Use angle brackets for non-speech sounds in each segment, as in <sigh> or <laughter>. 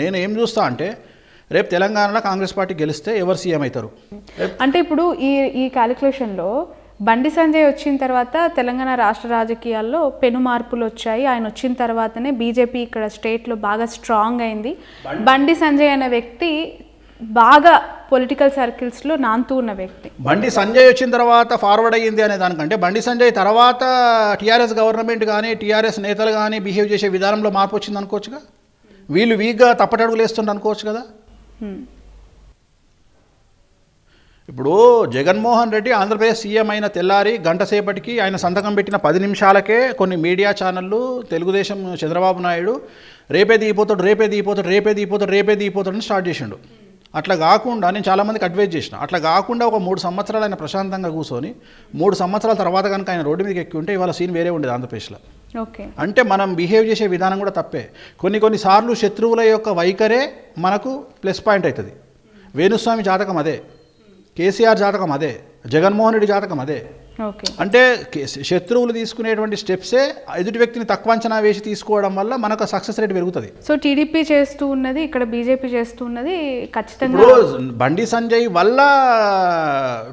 నేను ఏం చూస్తా అంటే రేపు తెలంగాణలో కాంగ్రెస్ పార్టీ గెలిస్తే ఎవరు సీఎం అవుతారు అంటే ఇప్పుడు ఈ ఈ క్యాలిక్యులేషన్లో బండి సంజయ్ వచ్చిన తర్వాత తెలంగాణ రాష్ట్ర రాజకీయాల్లో పెను మార్పులు వచ్చాయి ఆయన వచ్చిన తర్వాతనే బీజేపీ ఇక్కడ స్టేట్లో బాగా స్ట్రాంగ్ అయింది బండి సంజయ్ అనే వ్యక్తి బాగా పొలిటికల్ సర్కిల్స్లో నాంతూ ఉన్న వ్యక్తి బండి సంజయ్ వచ్చిన తర్వాత ఫార్వర్డ్ అయ్యింది అనే దానికంటే బండి సంజయ్ తర్వాత టీఆర్ఎస్ గవర్నమెంట్ కానీ టీఆర్ఎస్ నేతలు కానీ బిహేవ్ చేసే విధానంలో మార్పు వచ్చింది అనుకోవచ్చుగా వీళ్ళు వీక్గా తప్పటడుగులు వేస్తుండ్రు అనుకోవచ్చు కదా ఇప్పుడు జగన్మోహన్ రెడ్డి ఆంధ్రప్రదేశ్ సీఎం అయిన తెల్లారి గంట సేపటికి ఆయన సంతకం పెట్టిన పది నిమిషాలకే కొన్ని మీడియా ఛానళ్ళు తెలుగుదేశం చంద్రబాబు నాయుడు రేపే దిగిపోతాడు రేపే దిగిపోతాడు రేపే దిగిపోతాడు రేపే దిగిపోతాడని స్టార్ట్ చేసిండు అట్లా కాకుండా నేను చాలామందికి అడ్వైజ్ చేసిన అట్లా కాకుండా ఒక మూడు సంవత్సరాలు ఆయన ప్రశాంతంగా కూర్చొని మూడు సంవత్సరాల తర్వాత కనుక ఆయన రోడ్డు మీద ఎక్కి ఉంటే ఇవాళ సీన్ వేరే ఉండేది ఆంధ్రప్రదేశ్లో అంటే మనం బిహేవ్ చేసే విధానం కూడా తప్పే కొన్ని కొన్నిసార్లు శత్రువుల యొక్క వైఖరే మనకు ప్లస్ పాయింట్ అవుతుంది వేణుస్వామి జాతకం అదే కేసీఆర్ జాతకం అదే జగన్మోహన్ రెడ్డి జాతకం అదే అంటే శత్రువులు తీసుకునేటువంటి స్టెప్సే ఎదుటి వ్యక్తిని తక్కువ అంచనా వేసి తీసుకోవడం వల్ల మనకు సక్సెస్ రేట్ పెరుగుతుంది సో టీడీపీ చేస్తూ ఉన్నది ఇక్కడ బీజేపీ చేస్తూ ఉన్నది ఖచ్చితంగా బండి సంజయ్ వల్ల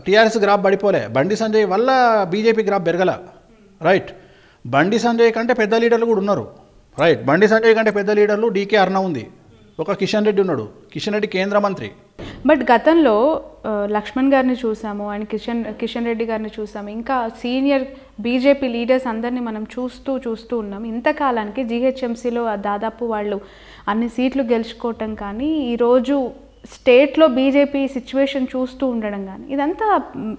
టీఆర్ఎస్ గ్రాఫ్ పడిపోలే బండి సంజయ్ వల్ల బీజేపీ గ్రాఫ్ పెరగల రైట్ బండి సంజయ్ కంటే పెద్ద లీడర్లు కూడా ఉన్నారు రైట్ బండి సంజయ్ కంటే పెద్ద లీడర్లు డీకే అర్ణ ఉంది ఒక కిషన్ రెడ్డి ఉన్నాడు కిషన్ రెడ్డి కేంద్ర మంత్రి బట్ గతంలో uh, లక్ష్మణ్ గారిని చూసాము అండ్ కిషన్ కిషన్ రెడ్డి గారిని చూసాము ఇంకా సీనియర్ బీజేపీ లీడర్స్ అందరినీ మనం చూస్తూ చూస్తూ ఉన్నాం ఇంతకాలానికి జీహెచ్ఎంసీలో దాదాపు వాళ్ళు అన్ని సీట్లు గెలుచుకోవటం కానీ ఈరోజు స్టేట్లో బీజేపీ సిచ్యువేషన్ చూస్తూ ఉండడం కానీ ఇదంతా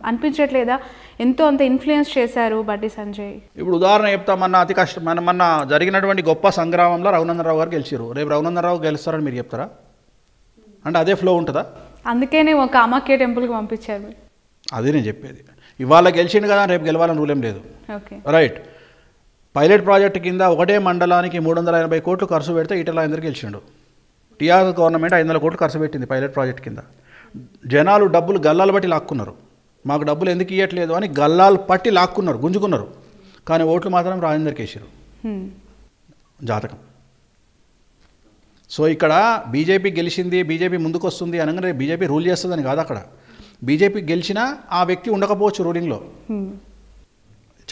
అనిపించట్లేదా ఎంతో అంత ఇన్ఫ్లుయెన్స్ చేశారు బట్టి సంజయ్ ఇప్పుడు ఉదాహరణ చెప్తా మన అతి కష్టం మన మన జరిగినటువంటి గొప్ప సంగ్రామంలో రఘునందనరావు గారు గెలిచారు రేపు రఘునందనరావు గెలుస్తారని మీరు చెప్తారా అంటే అదే ఫ్లో ఉంటుందా అందుకేనే ఒక అమాఖ్య టెంపుల్కి పంపించారు అదే నేను చెప్పేది ఇవాళ గెలిచిండు కదా రేపు గెలవాలని రూలేం లేదు ఓకే రైట్ పైలట్ ప్రాజెక్ట్ కింద ఒకటే మండలానికి మూడు వందల ఎనభై కోట్లు ఖర్చు పెడితే ఇటలా అందరు గెలిచిండు టీఆర్ఎస్ గవర్నమెంట్ ఐదు వందల కోట్లు ఖర్చు పెట్టింది పైలట్ ప్రాజెక్ట్ కింద జనాలు డబ్బులు గల్లాలు బట్టి లాక్కున్నారు మాకు డబ్బులు ఎందుకు ఇవ్వట్లేదు అని గల్లాలు పట్టి లాక్కున్నారు గుంజుకున్నారు కానీ ఓట్లు మాత్రం రాజేందర్ కేసీరు జాతకం సో ఇక్కడ బీజేపీ గెలిచింది బీజేపీ ముందుకు వస్తుంది అనగానే బీజేపీ రూల్ చేస్తుందని కాదు అక్కడ బీజేపీ గెలిచినా ఆ వ్యక్తి ఉండకపోవచ్చు రూలింగ్లో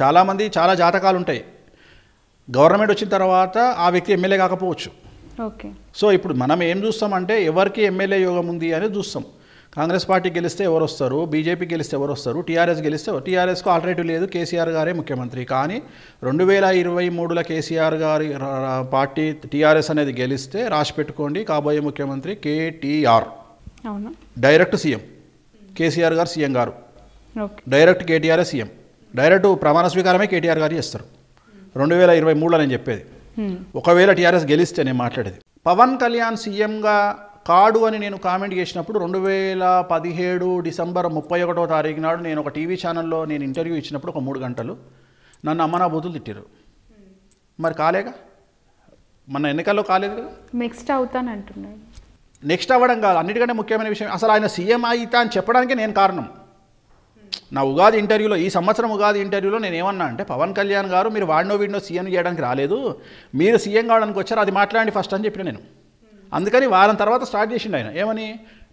చాలామంది చాలా జాతకాలు ఉంటాయి గవర్నమెంట్ వచ్చిన తర్వాత ఆ వ్యక్తి ఎమ్మెల్యే కాకపోవచ్చు ఓకే సో ఇప్పుడు మనం ఏం చూస్తామంటే ఎవరికి ఎమ్మెల్యే యోగం ఉంది అని చూస్తాం కాంగ్రెస్ పార్టీ గెలిస్తే ఎవరు వస్తారు బీజేపీ గెలిస్తే ఎవరు వస్తారు టీఆర్ఎస్ గెలిస్తే టీఆర్ఎస్కు ఆల్టర్నేటివ్ లేదు కేసీఆర్ గారే ముఖ్యమంత్రి కానీ రెండు వేల ఇరవై మూడులో కేసీఆర్ గారి పార్టీ టీఆర్ఎస్ అనేది గెలిస్తే రాసి పెట్టుకోండి కాబోయే ముఖ్యమంత్రి కేటీఆర్ డైరెక్ట్ సీఎం కేసీఆర్ గారు సీఎం గారు డైరెక్ట్ కేటీఆర్ఏ సీఎం డైరెక్ట్ ప్రమాణ స్వీకారమే కేటీఆర్ గారు చేస్తారు రెండు వేల ఇరవై మూడులో నేను చెప్పేది ఒకవేళ టీఆర్ఎస్ గెలిస్తే నేను మాట్లాడేది పవన్ కళ్యాణ్ సీఎంగా కాడు అని నేను కామెంట్ చేసినప్పుడు రెండు వేల పదిహేడు డిసెంబర్ ముప్పై ఒకటో తారీఖు నాడు నేను ఒక టీవీ ఛానల్లో నేను ఇంటర్వ్యూ ఇచ్చినప్పుడు ఒక మూడు గంటలు నన్ను అమ్మనా బూతులు తిట్టారు మరి కాలేగా మన ఎన్నికల్లో కాలేదు నెక్స్ట్ అవుతాను అంటున్నాడు నెక్స్ట్ అవ్వడం కాదు అన్నిటికంటే ముఖ్యమైన విషయం అసలు ఆయన సీఎం అయితా అని చెప్పడానికి నేను కారణం నా ఉగాది ఇంటర్వ్యూలో ఈ సంవత్సరం ఉగాది ఇంటర్వ్యూలో నేను ఏమన్నా అంటే పవన్ కళ్యాణ్ గారు మీరు వాడినో వీడినో సీఎం చేయడానికి రాలేదు మీరు సీఎం కావడానికి వచ్చారు అది మాట్లాడండి ఫస్ట్ అని చెప్పిన నేను అందుకని వారం తర్వాత స్టార్ట్ చేసిండు ఆయన ఏమని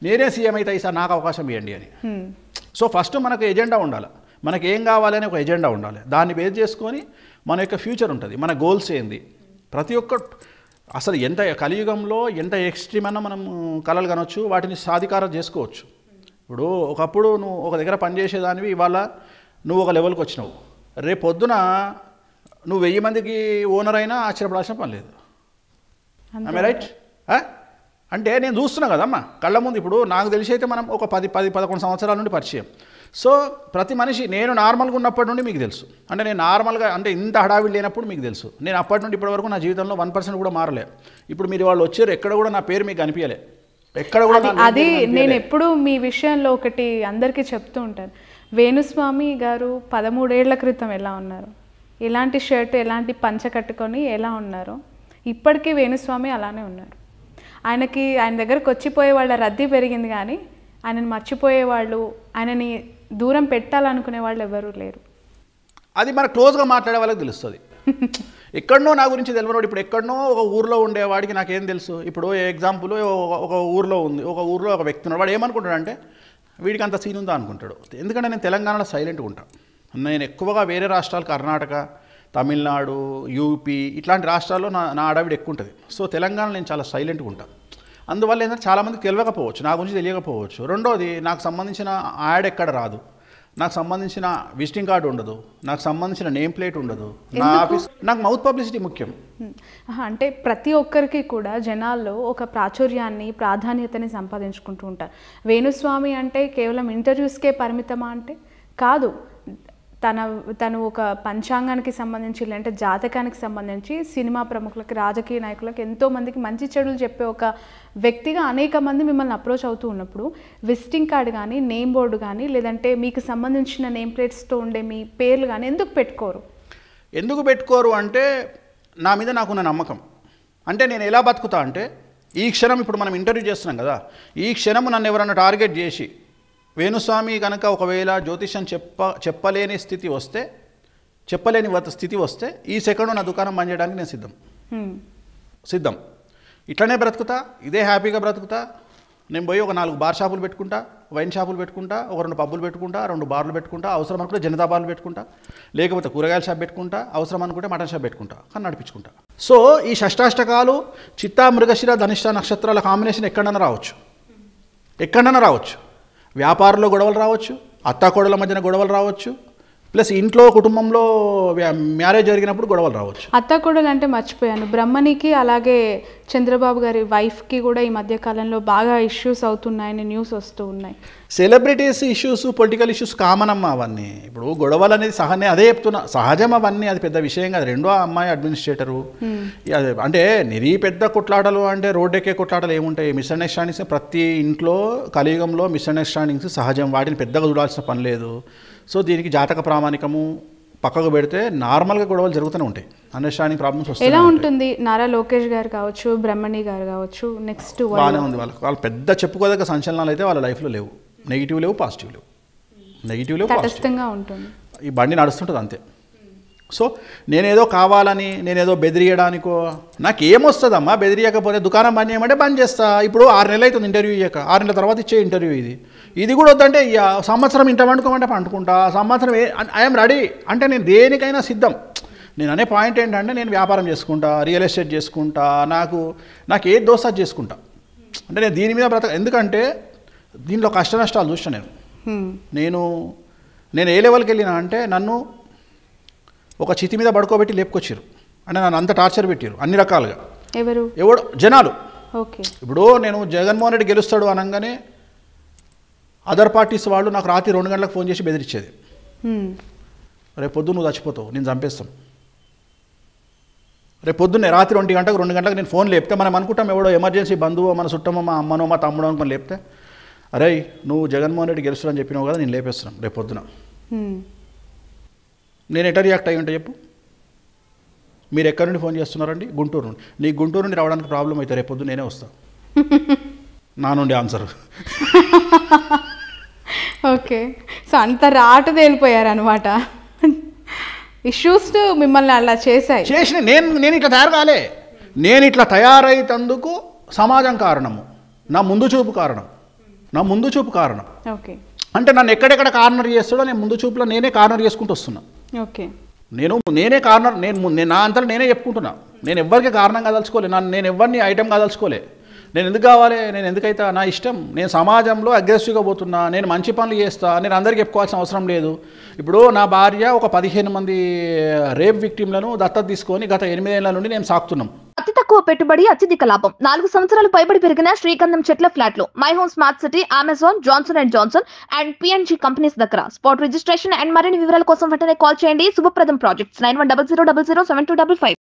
నేనే సీఎం అయితే సార్ నాకు అవకాశం ఇవ్వండి అని సో ఫస్ట్ మనకు ఎజెండా ఉండాలి మనకి ఏం కావాలని ఒక ఎజెండా ఉండాలి దాన్ని బేస్ చేసుకొని మన యొక్క ఫ్యూచర్ ఉంటుంది మన గోల్స్ ఏంది ప్రతి ఒక్క అసలు ఎంత కలియుగంలో ఎంత ఎక్స్ట్రీమ్ అన్న మనం కలలు కనొచ్చు వాటిని సాధికారం చేసుకోవచ్చు ఇప్పుడు ఒకప్పుడు నువ్వు ఒక దగ్గర పనిచేసేదానివి ఇవాళ నువ్వు ఒక లెవెల్కి వచ్చినావు రేపు పొద్దున నువ్వు వెయ్యి మందికి ఓనర్ అయినా ఆశ్చర్యపడాల్సిన పని లేదు ఆమె రైట్ అంటే నేను చూస్తున్నా కదమ్మా కళ్ళ ముందు ఇప్పుడు నాకు తెలిసి అయితే మనం ఒక పది పది పదకొండు సంవత్సరాల నుండి పరిచయం సో ప్రతి మనిషి నేను నార్మల్గా ఉన్నప్పటి నుండి మీకు తెలుసు అంటే నేను నార్మల్గా అంటే ఇంత హడావిడి లేనప్పుడు మీకు తెలుసు నేను అప్పటి నుండి ఇప్పటివరకు నా జీవితంలో వన్ పర్సెంట్ కూడా మారలే ఇప్పుడు మీరు వాళ్ళు వచ్చారు ఎక్కడ కూడా నా పేరు మీకు కనిపించలే అది నేను ఎప్పుడు మీ విషయంలో ఒకటి అందరికీ చెప్తూ ఉంటాను వేణుస్వామి గారు పదమూడేళ్ల క్రితం ఎలా ఉన్నారు ఎలాంటి షర్ట్ ఎలాంటి పంచ కట్టుకొని ఎలా ఉన్నారో ఇప్పటికీ వేణుస్వామి అలానే ఉన్నారు ఆయనకి ఆయన దగ్గరకు వచ్చిపోయే వాళ్ళ రద్దీ పెరిగింది కానీ ఆయనను మర్చిపోయేవాళ్ళు ఆయనని దూరం పెట్టాలనుకునే వాళ్ళు ఎవరూ లేరు అది మన క్లోజ్గా మాట్లాడే వాళ్ళకి తెలుస్తుంది <laughs> ఎక్కడనో నా గురించి తెలియనోడు ఇప్పుడు ఎక్కడనో ఒక ఊర్లో ఉండేవాడికి నాకేం తెలుసు ఇప్పుడు ఎగ్జాంపుల్ ఒక ఊర్లో ఉంది ఒక ఊర్లో ఒక వ్యక్తి ఉన్నాడు వాడు ఏమనుకుంటాడు అంటే వీడికి అంత సీన్ ఉందా అనుకుంటాడు ఎందుకంటే నేను తెలంగాణలో సైలెంట్గా ఉంటాను నేను ఎక్కువగా వేరే రాష్ట్రాలు కర్ణాటక తమిళనాడు యూపీ ఇట్లాంటి రాష్ట్రాల్లో నా నా ఆడవిడ ఎక్కువ ఉంటుంది సో తెలంగాణ నేను చాలా సైలెంట్గా ఉంటాను అందువల్ల ఏంటంటే చాలామందికి తెలియకపోవచ్చు నా గురించి తెలియకపోవచ్చు రెండోది నాకు సంబంధించిన యాడ్ ఎక్కడ రాదు నాకు సంబంధించిన విజిటింగ్ కార్డు ఉండదు నాకు సంబంధించిన నేమ్ ప్లేట్ ఉండదు నా ఆఫీస్ నాకు మౌత్ పబ్లిసిటీ ముఖ్యం అంటే ప్రతి ఒక్కరికి కూడా జనాల్లో ఒక ప్రాచుర్యాన్ని ప్రాధాన్యతని సంపాదించుకుంటూ ఉంటారు వేణుస్వామి అంటే కేవలం ఇంటర్వ్యూస్కే పరిమితమా అంటే కాదు తన తను ఒక పంచాంగానికి సంబంధించి లేదంటే జాతకానికి సంబంధించి సినిమా ప్రముఖులకి రాజకీయ నాయకులకు ఎంతోమందికి మంచి చెడులు చెప్పే ఒక వ్యక్తిగా అనేక మంది మిమ్మల్ని అప్రోచ్ అవుతూ ఉన్నప్పుడు విజిటింగ్ కార్డు కానీ నేమ్ బోర్డు కానీ లేదంటే మీకు సంబంధించిన నేమ్ ప్లేట్స్తో ఉండే మీ పేర్లు కానీ ఎందుకు పెట్టుకోరు ఎందుకు పెట్టుకోరు అంటే నా మీద నాకున్న నమ్మకం అంటే నేను ఎలా బతుకుతా అంటే ఈ క్షణం ఇప్పుడు మనం ఇంటర్వ్యూ చేస్తున్నాం కదా ఈ క్షణం నన్ను ఎవరైనా టార్గెట్ చేసి వేణుస్వామి కనుక ఒకవేళ జ్యోతిష్యం చెప్ప చెప్పలేని స్థితి వస్తే చెప్పలేని స్థితి వస్తే ఈ సెకండ్ నా దుకాణం పని చేయడానికి నేను సిద్ధం సిద్ధం ఇట్లనే బ్రతుకుతా ఇదే హ్యాపీగా బ్రతుకుతా నేను పోయి ఒక నాలుగు బార్ షాపులు పెట్టుకుంటా వైన్ షాపులు పెట్టుకుంటా ఒక రెండు పబ్బులు పెట్టుకుంటా రెండు బార్లు పెట్టుకుంటా అవసరం అనుకుంటే జనతా బార్లు పెట్టుకుంటా లేకపోతే కూరగాయల షాప్ పెట్టుకుంటా అవసరం అనుకుంటే మటన్ షాప్ పెట్టుకుంటా కానీ నడిపించుకుంటా సో ఈ షష్టాష్టకాలు చిత్తా మృగశిర ధనిష్ట నక్షత్రాల కాంబినేషన్ ఎక్కడన్నా రావచ్చు ఎక్కడన్నా రావచ్చు వ్యాపారంలో గొడవలు రావచ్చు అత్తాకోడల మధ్యన గొడవలు రావచ్చు ప్లస్ ఇంట్లో కుటుంబంలో మ్యారేజ్ జరిగినప్పుడు గొడవలు రావచ్చు అత్తాకోడలు అంటే మర్చిపోయాను బ్రహ్మనికి అలాగే చంద్రబాబు గారి వైఫ్కి కూడా ఈ మధ్య కాలంలో బాగా ఇష్యూస్ అవుతున్నాయని న్యూస్ వస్తూ ఉన్నాయి celebrities issues political issues common అమ్మ అవన్నీ ఇప్పుడు గొడవలు అనేది సహనే అదే చెప్తున్నా సహజం అవన్నీ అది పెద్ద విషయం కాదు రెండో అమ్మాయి అడ్మినిస్ట్రేటరు అంటే నిరీ పెద్ద కొట్లాటలు అంటే రోడ్డెక్కే కొట్లాటలు ఏముంటాయి అండర్స్టాండింగ్స్ ప్రతి ఇంట్లో కలియుగంలో అండర్స్టాండింగ్స్ సహజం వాటిని పెద్దగా చూడాల్సిన పని లేదు సో దీనికి జాతక ప్రామాణికము పక్కకు పెడితే నార్మల్గా గొడవలు జరుగుతూనే ఉంటాయి అండర్స్టాండింగ్ ప్రాబ్లమ్స్ వస్తాయి ఎలా ఉంటుంది నారా లోకేష్ గారు కావచ్చు బ్రహ్మణి గారు కావచ్చు నెక్స్ట్ బాగానే ఉంది వాళ్ళకి వాళ్ళు పెద్ద చెప్పుకోదగ్గ సంచలనాలు అయితే వాళ్ళ లైఫ్లో లేవు నెగిటివ్ లేవు పాజిటివ్ లేవు నెగిటివ్ లేవు ఉంటుంది ఈ బండి నడుస్తుంటుంది అంతే సో నేనేదో కావాలని నేనేదో బెదిరియడానికో నాకు ఏమొస్తుందమ్మా బెదిరియకపోతే దుకాణం బంద్ చేయమంటే బంద్ చేస్తా ఇప్పుడు ఆరు నెలలు అవుతుంది ఇంటర్వ్యూ ఇయ్యాక ఆరు నెలల తర్వాత ఇచ్చే ఇంటర్వ్యూ ఇది ఇది కూడా వద్దంటే సంవత్సరం ఇంట పండుకోమంటే పండుకుంటా సంవత్సరం ఐఎమ్ రెడీ అంటే నేను దేనికైనా సిద్ధం నేను అనే పాయింట్ ఏంటంటే నేను వ్యాపారం చేసుకుంటా రియల్ ఎస్టేట్ చేసుకుంటా నాకు నాకు ఏ దోస చేసుకుంటా అంటే నేను దీని మీద బ్రతక ఎందుకంటే దీనిలో కష్ట నష్టాలు చూసాను నేను నేను ఏ లెవెల్కి వెళ్ళినా అంటే నన్ను ఒక చితి మీద పడుకోబెట్టి లేపుకొచ్చారు అంటే నన్ను అంత టార్చర్ పెట్టారు అన్ని రకాలుగా ఎవరు ఎవడు జనాలు ఓకే ఇప్పుడు నేను జగన్మోహన్ రెడ్డి గెలుస్తాడు అనగానే అదర్ పార్టీస్ వాళ్ళు నాకు రాత్రి రెండు గంటలకు ఫోన్ చేసి బెదిరించేది రేపు పొద్దు నువ్వు చచ్చిపోతావు నేను చంపేస్తాను రేపు పొద్దున్నే రాత్రి రెండు గంటలకు రెండు గంటలకు నేను ఫోన్ లేపితే మనం అనుకుంటాం ఎవడో ఎమర్జెన్సీ బంధువు మన చుట్టమో మా అమ్మనో మా తమ్ముడో అనుకుని లేపితే అరే నువ్వు జగన్మోహన్ రెడ్డి గెలుస్తాడని చెప్పినావు కదా నేను లేపేస్తున్నాను రేపు పొద్దున నేను ఎట రియాక్ట్ అయ్యి ఉంటా చెప్పు మీరు ఎక్కడి నుండి ఫోన్ చేస్తున్నారండి గుంటూరు నుండి నీ గుంటూరు నుండి రావడానికి ప్రాబ్లం అయితే రేపొద్దు నేనే వస్తాను <laughs> నా నుండి ఆన్సర్ <laughs> ఓకే సో అంత రాటు తేలిపోయారు అనమాట ఇష్యూస్ మిమ్మల్ని అలా చేశాయి చేసిన నేను నేను ఇట్లా తయారు కాలే నేను ఇట్లా తయారైతందుకు సమాజం కారణము నా ముందు చూపు కారణం నా ముందు చూపు కారణం ఓకే అంటే నన్ను ఎక్కడెక్కడ కార్నర్ చేస్తాడో నేను ముందు చూపులో నేనే కార్నర్ చేసుకుంటూ వస్తున్నాను ఓకే నేను నేనే కారణం నేను నా అంతా నేనే చెప్పుకుంటున్నా నేను ఎవరికి కారణం కాదలుచుకోలే నన్ను నేను ఎవరిని ఐటెం కాదలుచుకోలే నేను ఎందుకు కావాలి నేను ఎందుకైతే నా ఇష్టం నేను సమాజంలో అగ్రెసివ్గా పోతున్నా నేను మంచి పనులు చేస్తా నేను అందరికీ చెప్పుకోవాల్సిన అవసరం లేదు ఇప్పుడు నా భార్య ఒక పదిహేను మంది రేప్ విక్టిమ్లను దత్తత తీసుకొని గత ఎనిమిదేళ్ల నుండి నేను సాకుతున్నాం అతి తక్కువ పెట్టుబడి అత్యధిక లాభం నాలుగు సంవత్సరాలు పైబడి పెరిగిన శ్రీకంధం చెట్ల ఫ్లాట్లు my home smart city Amazon Johnson and Johnson and PNG companies దగ్గర స్పాట్ రిజిస్ట్రేషన్ అండ్ మరిన్ని వివరాల కోసం వెంటనే కాల్ చేయండి శుభప్రదం projects nine one double zero double zero seven two double five